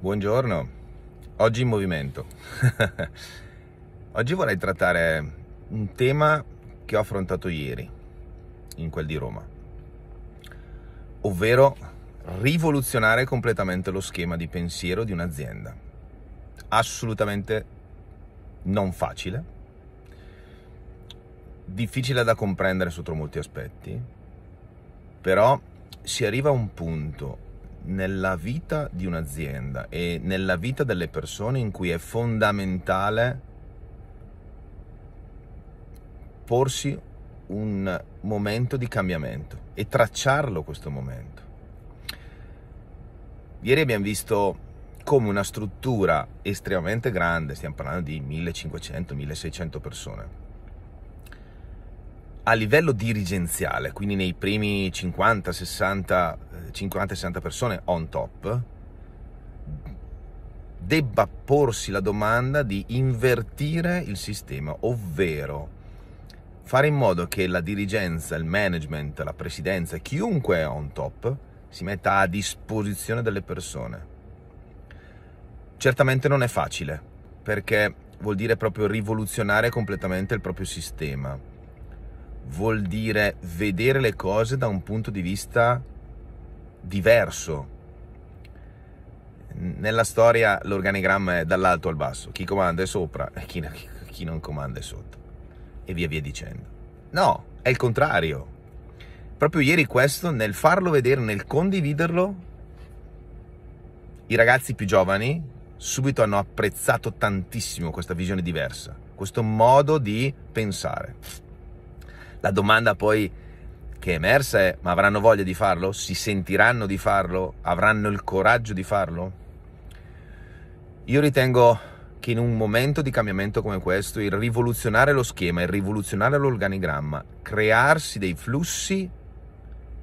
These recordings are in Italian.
Buongiorno, oggi in movimento. oggi vorrei trattare un tema che ho affrontato ieri, in quel di Roma, ovvero rivoluzionare completamente lo schema di pensiero di un'azienda. Assolutamente non facile, difficile da comprendere sotto molti aspetti, però si arriva a un punto nella vita di un'azienda e nella vita delle persone in cui è fondamentale porsi un momento di cambiamento e tracciarlo questo momento. Ieri abbiamo visto come una struttura estremamente grande, stiamo parlando di 1500-1600 persone, a livello dirigenziale, quindi nei primi 50-60 50-60 persone on top, debba porsi la domanda di invertire il sistema, ovvero fare in modo che la dirigenza, il management, la presidenza, chiunque è on top, si metta a disposizione delle persone. Certamente non è facile, perché vuol dire proprio rivoluzionare completamente il proprio sistema, vuol dire vedere le cose da un punto di vista diverso. Nella storia l'organigramma è dall'alto al basso, chi comanda è sopra e chi, chi non comanda è sotto, e via via dicendo. No, è il contrario. Proprio ieri questo, nel farlo vedere, nel condividerlo, i ragazzi più giovani subito hanno apprezzato tantissimo questa visione diversa, questo modo di pensare. La domanda poi che emersa è ma avranno voglia di farlo? Si sentiranno di farlo? Avranno il coraggio di farlo? Io ritengo che in un momento di cambiamento come questo il rivoluzionare lo schema, il rivoluzionare l'organigramma, crearsi dei flussi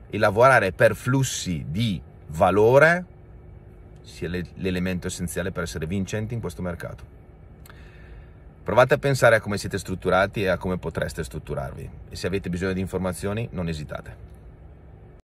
e lavorare per flussi di valore sia l'elemento essenziale per essere vincenti in questo mercato. Provate a pensare a come siete strutturati e a come potreste strutturarvi e se avete bisogno di informazioni non esitate.